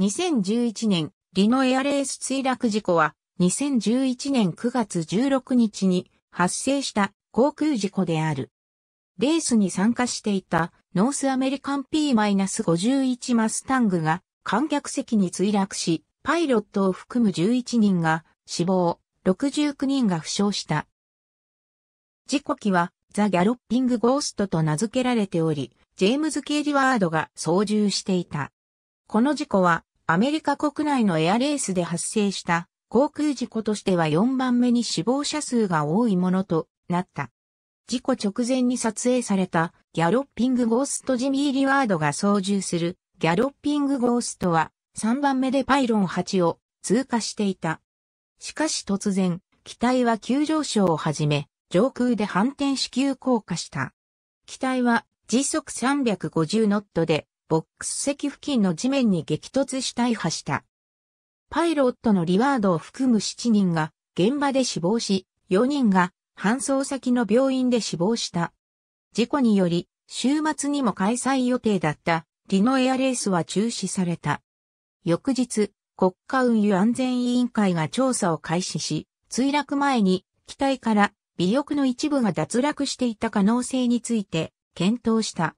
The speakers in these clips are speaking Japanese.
2011年、リノエアレース墜落事故は、2011年9月16日に発生した航空事故である。レースに参加していたノースアメリカン P-51 マスタングが観客席に墜落し、パイロットを含む11人が死亡、69人が負傷した。事故機はザ・ギャロッピング・ゴーストと名付けられており、ジェームズ・ケイリワードが操縦していた。この事故はアメリカ国内のエアレースで発生した航空事故としては4番目に死亡者数が多いものとなった。事故直前に撮影されたギャロッピングゴーストジミー・リワードが操縦するギャロッピングゴーストは3番目でパイロン8を通過していた。しかし突然、機体は急上昇をはじめ、上空で反転し急降下した。機体は時速350ノットでボックス席付近の地面に激突し大破した。パイロットのリワードを含む7人が現場で死亡し、4人が搬送先の病院で死亡した。事故により、週末にも開催予定だったリノエアレースは中止された。翌日、国家運輸安全委員会が調査を開始し、墜落前に機体から尾翼の一部が脱落していた可能性について検討した。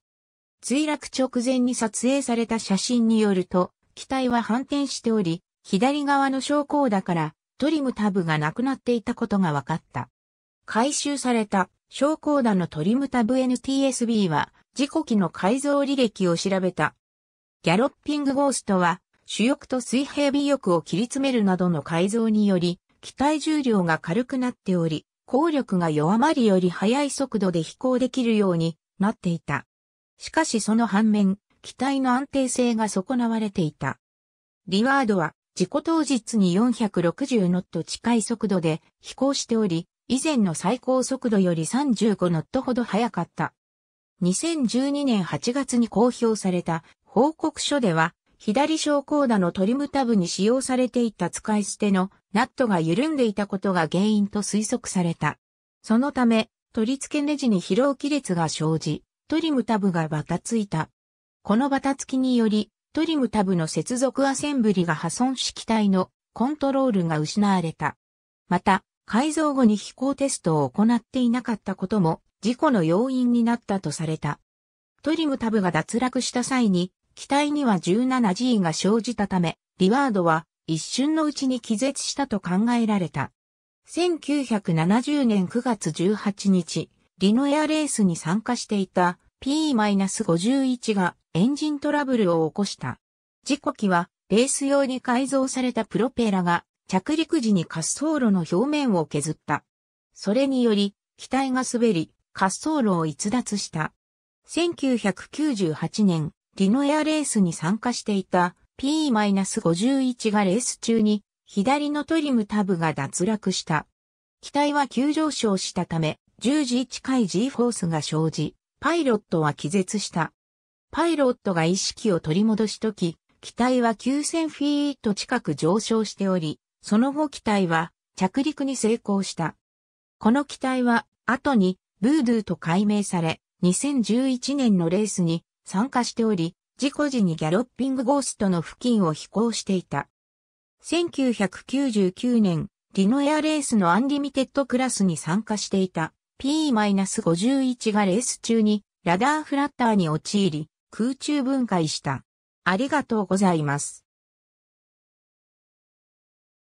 墜落直前に撮影された写真によると、機体は反転しており、左側の昇降だからトリムタブがなくなっていたことが分かった。回収された昇降弾のトリムタブ NTSB は事故機の改造履歴を調べた。ギャロッピングゴーストは主翼と水平尾翼を切り詰めるなどの改造により、機体重量が軽くなっており、効力が弱まりより速い速度で飛行できるようになっていた。しかしその反面、機体の安定性が損なわれていた。リワードは事故当日に460ノット近い速度で飛行しており、以前の最高速度より35ノットほど速かった。2012年8月に公表された報告書では、左小降打のトリムタブに使用されていた使い捨てのナットが緩んでいたことが原因と推測された。そのため、取り付けネジに疲労亀裂が生じ、トリムタブがバタついた。このバタつきにより、トリムタブの接続アセンブリが破損し機体のコントロールが失われた。また、改造後に飛行テストを行っていなかったことも事故の要因になったとされた。トリムタブが脱落した際に、機体には 17G が生じたため、リワードは一瞬のうちに気絶したと考えられた。1970年9月18日、リノエアレースに参加していた P-51 がエンジントラブルを起こした。事故機はレース用に改造されたプロペラが着陸時に滑走路の表面を削った。それにより機体が滑り滑走路を逸脱した。1998年、リノエアレースに参加していた P-51 がレース中に左のトリムタブが脱落した。機体は急上昇したため、10時近い G フォースが生じ、パイロットは気絶した。パイロットが意識を取り戻しとき、機体は9000フィート近く上昇しており、その後機体は着陸に成功した。この機体は後にブードゥーと改名され、2011年のレースに参加しており、事故時にギャロッピングゴーストの付近を飛行していた。1999年、リノエアレースのアンリミテッドクラスに参加していた。P-51 がレース中にラダーフラッターに陥り、空中分解した。ありがとうございます。